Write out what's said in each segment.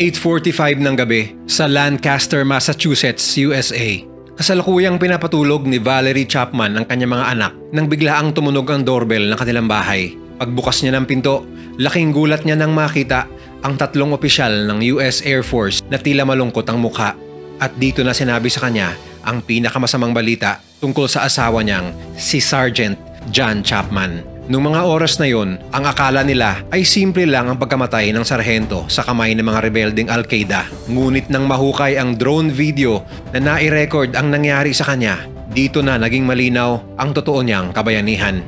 8.45 ng gabi sa Lancaster, Massachusetts, USA. Kasalukuyang pinapatulog ni Valerie Chapman ang kanyang mga anak nang biglaang tumunog ang doorbell ng kanilang bahay. Pagbukas niya ng pinto, laking gulat niya nang makita ang tatlong opisyal ng US Air Force na tila malungkot ang mukha. At dito na sinabi sa kanya ang pinakamasamang balita tungkol sa asawa niyang si Sergeant John Chapman. Nung mga oras na yon, ang akala nila ay simple lang ang pagkamatay ng sarhento sa kamay ng mga rebelding Al-Qaeda. Ngunit nang mahukay ang drone video na nai-record ang nangyari sa kanya, dito na naging malinaw ang totoo niyang kabayanihan.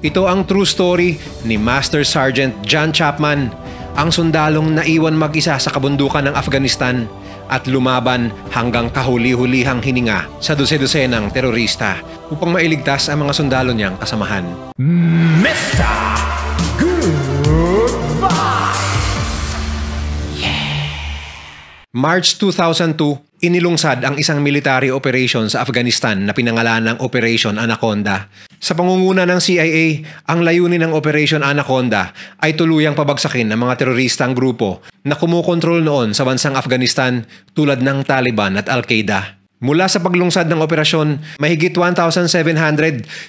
Ito ang true story ni Master Sergeant John Chapman, ang sundalong naiwan mag-isa sa kabundukan ng Afghanistan at lumaban hanggang kahuli-hulihang hininga sa dose-dosenang terorista upang mailigtas ang mga sundalo niyang kasamahan. Mr. Goodbye! Yeah! March 2002, inilungsad ang isang military operation sa Afghanistan na pinangalan ng Operation Anaconda. Sa pangunguna ng CIA, ang layunin ng Operation Anaconda ay tuluyang pabagsakin ang mga teroristang grupo na kumukontrol noon sa bansang Afghanistan tulad ng Taliban at Al-Qaeda. Mula sa paglungsad ng operasyon, mahigit 1,700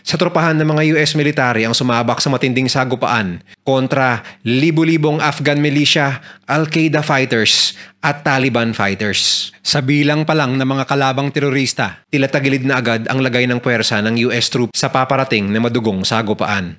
sa tropahan ng mga US military ang sumabak sa matinding sagupaan kontra libu-libong Afghan militia, Al-Qaeda fighters at Taliban fighters. Sa bilang pa lang ng mga kalabang terorista, tila tagilid na agad ang lagay ng puwersa ng US troops sa paparating na madugong sagupaan.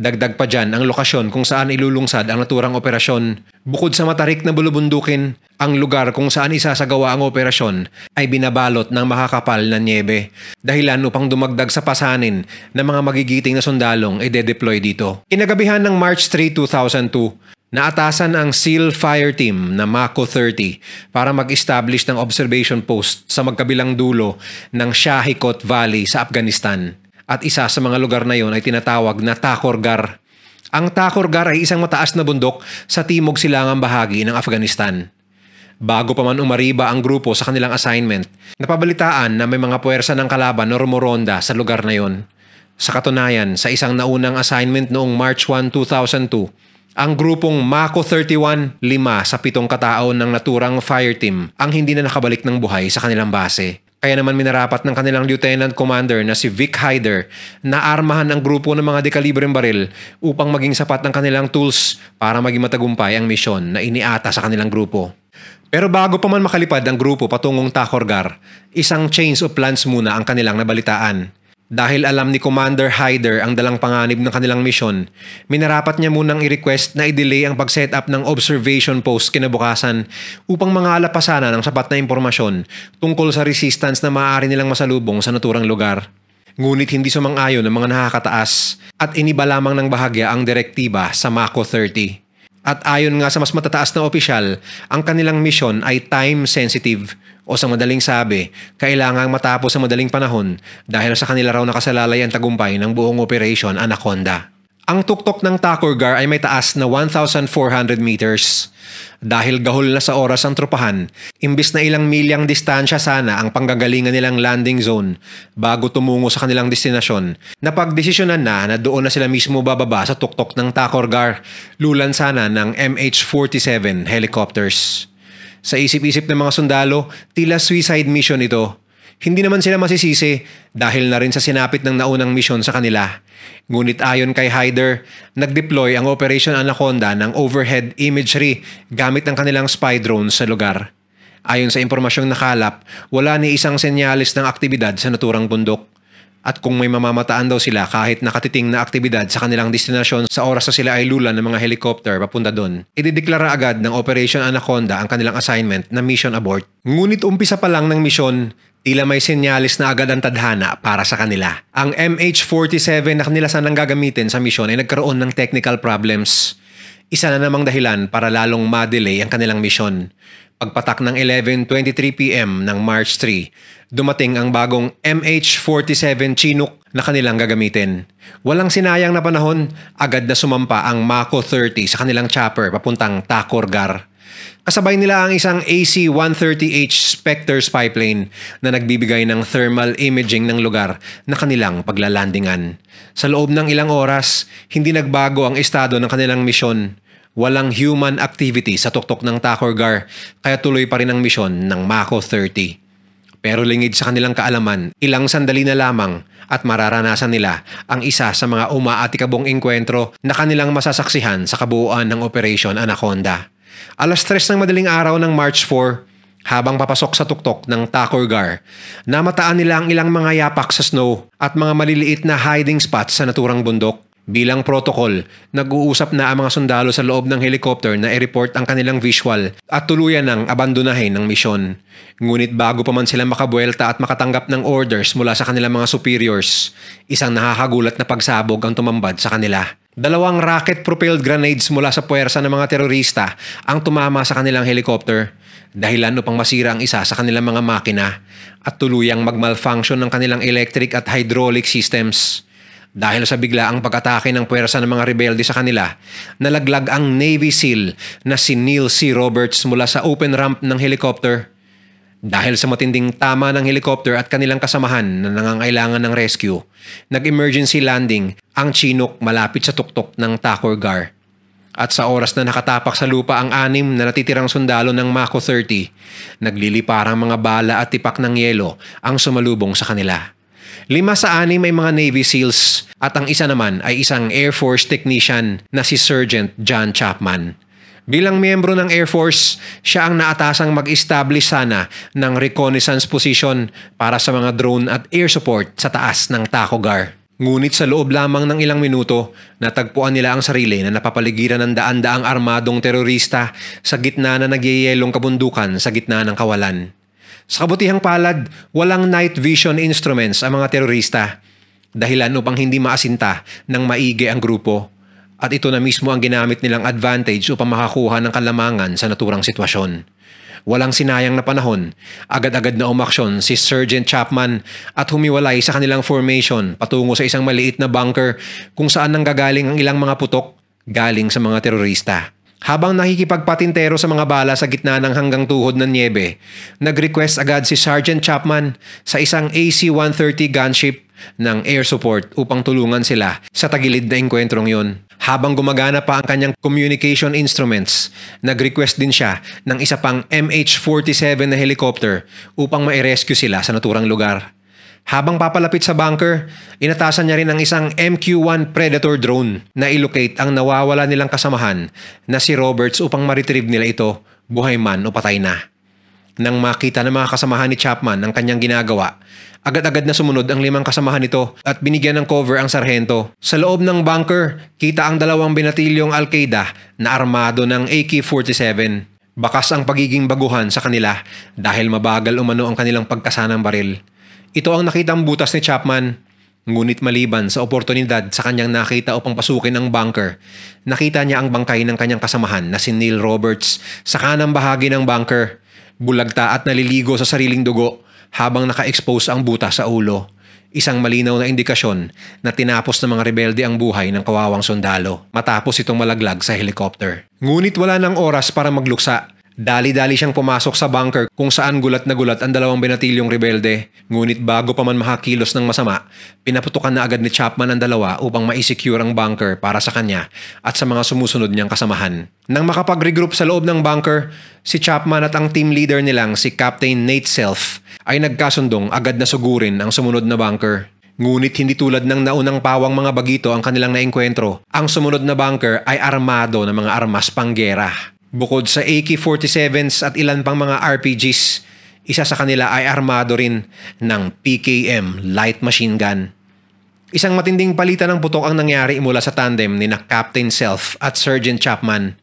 Dagdag pa dyan ang lokasyon kung saan ilulungsad ang naturang operasyon. Bukod sa matarik na bulubundukin, ang lugar kung saan isasagawa ang operasyon ay binabalot ng makakapal na niebe. Dahilan upang dumagdag sa pasanin na mga magigiting na sundalong ide-deploy dito. Inagabihan ng March 3, 2002, Naatasan ang SEAL Fire Team na MACO 30 para mag-establish ng observation post sa magkabilang dulo ng Shahikot Valley sa Afghanistan. At isa sa mga lugar na yon ay tinatawag na Takorgar. Ang Takorgar ay isang mataas na bundok sa timog silangang bahagi ng Afghanistan. Bago pa man umariba ang grupo sa kanilang assignment, napabalitaan na may mga puwersa ng kalaban na rumoronda sa lugar na yon. Sa katunayan, sa isang naunang assignment noong March 1, 2002, ang grupong Mako 31, lima sa pitong katao ng naturang fireteam ang hindi na nakabalik ng buhay sa kanilang base. Kaya naman minarapat ng kanilang lieutenant commander na si Vic Hyder na armahan ang grupo ng mga dekalibreng baril upang maging sapat ng kanilang tools para maging matagumpay ang misyon na iniata sa kanilang grupo. Pero bago pa man makalipad ang grupo patungong Takorgar, isang change of plans muna ang kanilang nabalitaan dahil alam ni Commander Hyder ang dalang panganib ng kanilang misyon, minarapat niya munang i-request na i-delay ang pag setup ng observation post kinabukasan upang mga alapasana ng sapat na impormasyon tungkol sa resistance na maaari nilang masalubong sa naturang lugar. Ngunit hindi sumang-ayon ang mga nakakataas at iniba lamang ng bahagya ang direktiba sa MACO 30. At ayon nga sa mas matataas na opisyal, ang kanilang misyon ay time-sensitive o sa madaling sabi, kailangan matapos sa madaling panahon dahil sa kanila raw nakasalalay ang tagumpay ng buong Operation Anaconda. Ang tuktok ng Takorgar ay may taas na 1,400 meters. Dahil gahol na sa oras ang tropahan, imbis na ilang milyang distansya sana ang panggagalingan nilang landing zone bago tumungo sa kanilang destinasyon, napagdesisyonan na na doon na sila mismo bababa sa tuktok ng Takorgar, lulan sana ng MH-47 helicopters. Sa isip-isip ng mga sundalo, tila suicide mission ito hindi naman sila masisisi dahil na rin sa sinapit ng naunang misyon sa kanila. Ngunit ayon kay Hyder, nagdeploy ang Operation Anaconda ng overhead imagery gamit ng kanilang spy drone sa lugar. Ayon sa impormasyong nakalap, wala ni isang senyalis ng aktibidad sa naturang bundok. At kung may mamamataan daw sila kahit nakatiting na aktibidad sa kanilang destinasyon sa oras na sila ay lula ng mga helicopter papunta doon, idideklara agad ng Operation Anaconda ang kanilang assignment na mission abort. Ngunit umpisa pa lang ng mission, Tila may senyalis na agad ang tadhana para sa kanila. Ang MH-47 na kanila sanang gagamitin sa misyon ay nagkaroon ng technical problems. Isa na namang dahilan para lalong ma-delay ang kanilang misyon. Pagpatak ng 11.23pm ng March 3, dumating ang bagong MH-47 Chinook na kanilang gagamitin. Walang sinayang na panahon, agad na sumampa ang Mako 30 sa kanilang chopper papuntang Takorgar. Kasabay nila ang isang AC-130H Spectre spy plane na nagbibigay ng thermal imaging ng lugar na kanilang paglalandingan. Sa loob ng ilang oras, hindi nagbago ang estado ng kanilang misyon. Walang human activity sa tuktok ng Takorgar kaya tuloy pa rin ang misyon ng Mako 30. Pero lingid sa kanilang kaalaman, ilang sandali na lamang at mararanasan nila ang isa sa mga umaatikabong engkwentro na kanilang masasaksihan sa kabuuan ng Operation Anaconda. Alas tres ng madaling araw ng March 4, habang papasok sa tuktok ng Takorgar, namataan nila ang ilang mga yapak sa snow at mga maliliit na hiding spots sa naturang bundok Bilang protocol, nag-uusap na ang mga sundalo sa loob ng helicopter na i-report ang kanilang visual at tuluyan ng abandonahin ng misyon. Ngunit bago pa man sila makabuelta at makatanggap ng orders mula sa kanilang mga superiors, isang nakakagulat na pagsabog ang tumambad sa kanila. Dalawang rocket-propelled grenades mula sa puwersa ng mga terorista ang tumama sa kanilang helicopter dahilan upang masira ang isa sa kanilang mga makina at tuluyang mag-malfunction ng kanilang electric at hydraulic systems. Dahil sa biglaang pag-atake ng puwersa ng mga rebelde sa kanila, nalaglag ang Navy SEAL na si Neil C. Roberts mula sa open ramp ng helicopter. Dahil sa matinding tama ng helicopter at kanilang kasamahan na nangangailangan ng rescue, nag-emergency landing ang Chinook malapit sa tuktok ng Takorgar. At sa oras na nakatapak sa lupa ang anim na natitirang sundalo ng Mako 30, nagliliparang mga bala at tipak ng yelo ang sumalubong sa kanila. Lima sa anim ay mga Navy SEALs at ang isa naman ay isang Air Force technician na si Sergeant John Chapman. Bilang miyembro ng Air Force, siya ang naatasang mag-establish sana ng reconnaissance position para sa mga drone at air support sa taas ng Tacogar. Ngunit sa loob lamang ng ilang minuto, natagpuan nila ang sarili na napapaligiran ng daan-daang armadong terorista sa gitna na nagyayelong kabundukan sa gitna ng kawalan. Sa kabutihang palad, walang night vision instruments ang mga terorista. Dahilan upang hindi maasinta ng maigi ang grupo. At ito na mismo ang ginamit nilang advantage upang makakuha ng kalamangan sa naturang sitwasyon. Walang sinayang na panahon, agad-agad na umaksyon si Sergeant Chapman at humiwalay sa kanilang formation patungo sa isang maliit na bunker kung saan nanggagaling ang ilang mga putok galing sa mga terorista. Habang nakikipagpatintero sa mga bala sa gitna ng hanggang tuhod ng niebe, nag-request agad si Sergeant Chapman sa isang AC-130 gunship ng air support upang tulungan sila sa tagilid na engkwentrong yun. Habang gumagana pa ang kanyang communication instruments, nag-request din siya ng isa pang MH-47 na helicopter upang ma-rescue sila sa naturang lugar. Habang papalapit sa bunker, inatasan niya rin ang isang MQ-1 Predator drone na ilocate ang nawawala nilang kasamahan na si Roberts upang ma-retrieve nila ito, buhay man o patay na. Nang makita ng mga kasamahan ni Chapman ang kanyang ginagawa, agad-agad na sumunod ang limang kasamahan nito at binigyan ng cover ang sarhento. Sa loob ng bunker, kita ang dalawang binatilyong Al-Qaeda na armado ng AK-47. Bakas ang pagiging baguhan sa kanila dahil mabagal umano ang kanilang pagkasanang baril. Ito ang nakitang butas ni Chapman. Ngunit maliban sa oportunidad sa kanyang nakita upang pasukin ang bunker, nakita niya ang bangkay ng kanyang kasamahan na si Neil Roberts sa kanang bahagi ng bunker. Bulagta at naliligo sa sariling dugo habang naka-expose ang butas sa ulo. Isang malinaw na indikasyon na tinapos ng mga rebelde ang buhay ng kawawang sundalo matapos itong malaglag sa helikopter. Ngunit wala ng oras para magluksa Dali-dali siyang pumasok sa bunker kung saan gulat na gulat ang dalawang binatilyong rebelde. Ngunit bago pa man makakilos ng masama, pinaputukan na agad ni Chapman ang dalawa upang maisecure ang bunker para sa kanya at sa mga sumusunod niyang kasamahan. Nang makapag-regroup sa loob ng bunker, si Chapman at ang team leader nilang si Captain Nate Self ay nagkasundong agad na sugurin ang sumunod na bunker. Ngunit hindi tulad ng naunang pawang mga bagito ang kanilang naengkwentro. Ang sumunod na bunker ay armado ng mga armas panggera. Bukod sa AK-47s at ilan pang mga RPGs, isa sa kanila ay armado rin ng PKM light machine gun. Isang matinding palitan ng putok ang nangyari mula sa tandem ni na Captain Self at Sergeant Chapman.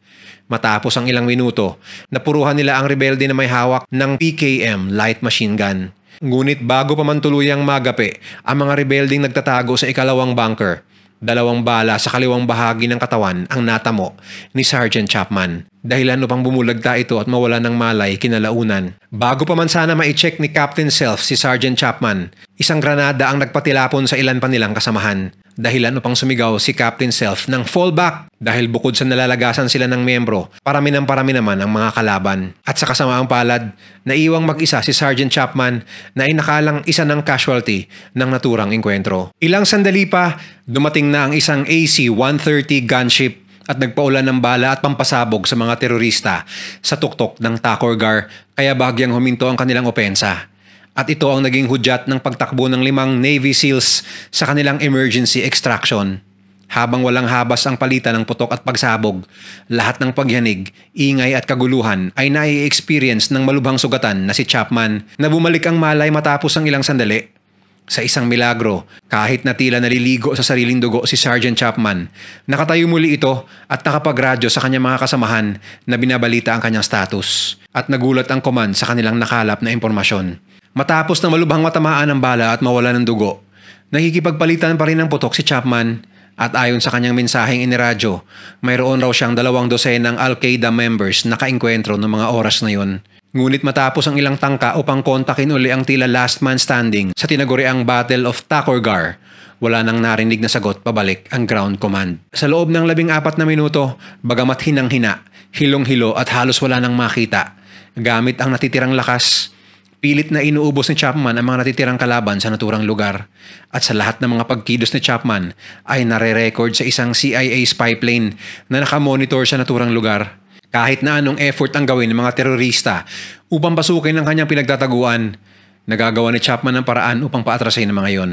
Matapos ang ilang minuto, napuruhan nila ang rebelde na may hawak ng PKM light machine gun. Ngunit bago pa man tuluyang magapi, ang mga rebelding nagtatago sa ikalawang bunker. Dalawang bala sa kaliwang bahagi ng katawan ang natamo ni Sergeant Chapman. Dahil ano pang bumulagta ito at mawala ng malay kinalaunan. Bago pa man sana ma-check ni Captain Self si Sergeant Chapman, isang granada ang nagpatilapon sa ilan pa nilang kasamahan. Dahil ano pang sumigaw si Captain Self ng fallback dahil bukod sa nalalagasan sila ng miyembro, parami ng parami naman ang mga kalaban. At sa kasamaang palad, naiwang mag-isa si Sergeant Chapman na inakalang isa ng casualty ng naturang engkwentro. Ilang sandali pa, dumating na ang isang AC-130 gunship at nagpaulan ng bala at pampasabog sa mga terorista sa tuktok ng Takorgar kaya bahagyang huminto ang kanilang opensa. At ito ang naging hudyat ng pagtakbo ng limang Navy SEALs sa kanilang emergency extraction. Habang walang habas ang palitan ng putok at pagsabog, lahat ng pagyanig, ingay at kaguluhan ay nai-experience ng malubhang sugatan na si Chapman na bumalik ang malay matapos ang ilang sandali sa isang milagro, kahit na tila naliligo sa sariling dugo si Sergeant Chapman, nakatayo muli ito at nakapagradyo sa kanyang mga kasamahan na binabalita ang kanyang status at nagulat ang command sa kanilang nakalap na impormasyon. Matapos na malubhang matamaan ng bala at mawala ng dugo, nakikipagpalitan pa rin ng putok si Chapman at ayon sa kanyang mensaheng iniradyo, mayroon raw siyang dalawang ng Al-Qaeda members na kainkwentro ng mga oras na yun. Ngunit matapos ang ilang tangka upang kontakin uli ang tila last man standing sa tinaguriang Battle of Takorgar, wala nang narinig na sagot pabalik ang ground command. Sa loob ng labing apat na minuto, bagamat hinang-hina, hilong-hilo at halos wala nang makita, gamit ang natitirang lakas, pilit na inuubos ni Chapman ang mga natitirang kalaban sa naturang lugar. At sa lahat ng mga pagkidos ni Chapman ay nare-record sa isang CIA spy plane na nakamonitor sa naturang lugar kahit na anong effort ang gawin ng mga terorista upang basukin ang kanyang pinagtataguan, nagagawa ni Chapman ng paraan upang paatrasin ang mga yon.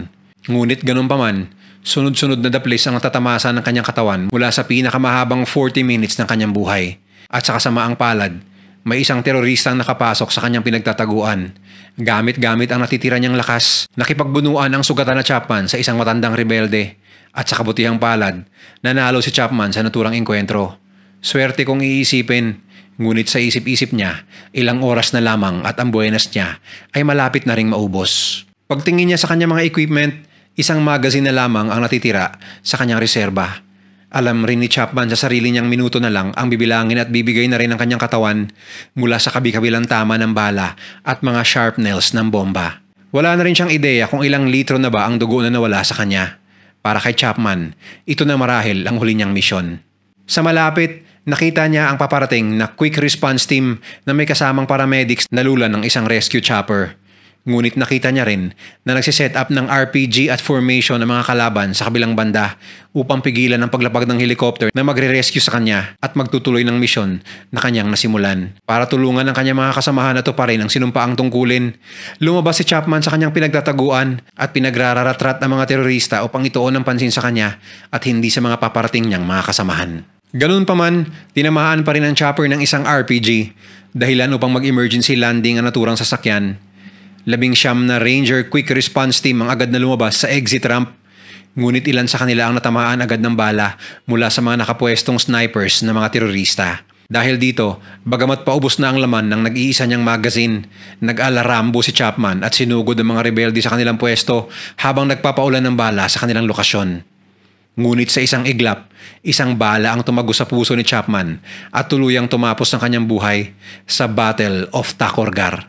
Ngunit ganun pa man, sunod-sunod na daplis ang natatamasa ng kanyang katawan mula sa pinakamahabang 40 minutes ng kanyang buhay. At sa kasamaang palad, may isang teroristang nakapasok sa kanyang pinagtataguan. Gamit-gamit ang natitira niyang lakas, nakipagbunuan ang sugatan na Chapman sa isang matandang rebelde at sa kabutihang palad, nanalo si Chapman sa naturang engkwentro. Swerte kong iisipin, ngunit sa isip-isip niya, ilang oras na lamang at ang buenas niya ay malapit na ring maubos. Pagtingin niya sa kanyang mga equipment, isang magazine na lamang ang natitira sa kanyang reserba. Alam rin ni Chapman sa sarili niyang minuto na lang ang bibilangin at bibigay na rin ang kanyang katawan mula sa kabi-kabilang tama ng bala at mga sharp nails ng bomba. Wala na rin siyang ideya kung ilang litro na ba ang dugo na nawala sa kanya. Para kay Chapman, ito na marahil ang huli niyang misyon. Sa malapit, nakita niya ang paparating na quick response team na may kasamang paramedics na lula ng isang rescue chopper. Ngunit nakita niya rin na nagsiset up ng RPG at formation ng mga kalaban sa kabilang banda upang pigilan ang paglapag ng helicopter na magre-rescue sa kanya at magtutuloy ng misyon na kanyang nasimulan. Para tulungan ang kanyang mga kasamahan na pa rin ang sinumpaang tungkulin, lumabas si Chapman sa kanyang pinagtataguan at pinagrararatrat ng mga terorista upang ituon ang pansin sa kanya at hindi sa mga paparating niyang mga kasamahan. Ganun pa man, tinamaan pa rin ang chopper ng isang RPG, dahilan upang mag-emergency landing ang naturang sasakyan. Labing siyam na Ranger Quick Response Team ang agad na lumabas sa exit ramp ngunit ilan sa kanila ang natamaan agad ng bala mula sa mga nakapwestong snipers na mga terorista. Dahil dito, bagamat paubos na ang laman ng nag-iisa niyang magazine, nag-alarambo si Chapman at sinugod ang mga rebelde sa kanilang pwesto habang nagpapaulan ng bala sa kanilang lokasyon. Ngunit sa isang iglap, isang bala ang tumago sa puso ni Chapman at tuluyang tumapos ng kanyang buhay sa Battle of Takorgar.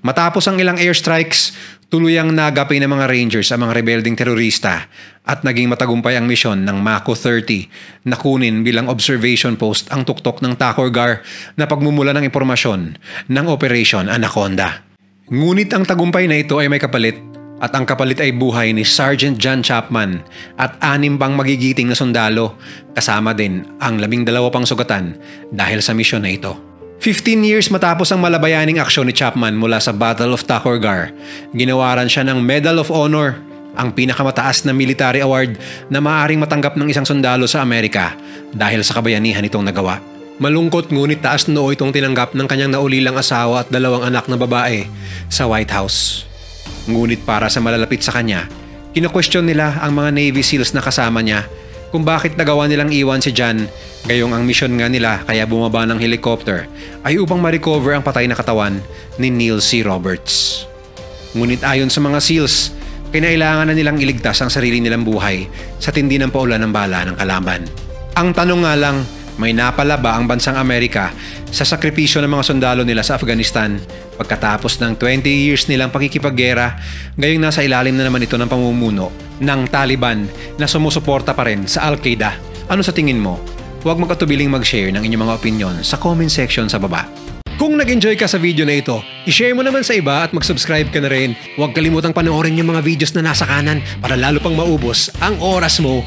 Matapos ang ilang airstrikes, tuluyang nagapi ng mga Rangers ang mga rebelding terorista at naging matagumpay ang misyon ng Mako 30 na kunin bilang observation post ang tuktok ng Takorgar na pagmumula ng impormasyon ng Operation Anaconda. Ngunit ang tagumpay na ito ay may kapalit at ang kapalit ay buhay ni Sergeant John Chapman at anim pang magigiting na sundalo kasama din ang labing dalawa pang sugatan dahil sa misyon na ito. 15 years matapos ang malabayaning aksyon ni Chapman mula sa Battle of Takorgar, ginawaran siya ng Medal of Honor, ang pinakamataas na military award na maaring matanggap ng isang sundalo sa Amerika dahil sa kabayanihan itong nagawa. Malungkot ngunit taas noo itong tinanggap ng kanyang naulilang asawa at dalawang anak na babae sa White House. Ngunit para sa malalapit sa kanya, kino-question nila ang mga Navy SEALs na kasama niya kung bakit nagawa nilang iwan si Jan, gayong ang misyon nga nila kaya bumaba ng helicopter ay upang ma-recover ang patay na katawan ni Neil C. Roberts. Ngunit ayon sa mga SEALs, kinailangan na nilang iligtas ang sarili nilang buhay sa tindi ng paulan ng bala ng kalaban. Ang tanong nga lang, may ba ang bansang Amerika sa sakripisyo ng mga sundalo nila sa Afghanistan pagkatapos ng 20 years nilang pakikipaggera ngayong nasa ilalim na naman ito ng pamumuno ng Taliban na sumusuporta pa rin sa Al-Qaeda. Ano sa tingin mo? Huwag magkatubiling mag-share ng inyong mga opinion sa comment section sa baba. Kung nag-enjoy ka sa video na ito, i-share mo naman sa iba at mag-subscribe ka na rin. Huwag kalimutang panoorin yung mga videos na nasa kanan para lalo pang maubos ang oras mo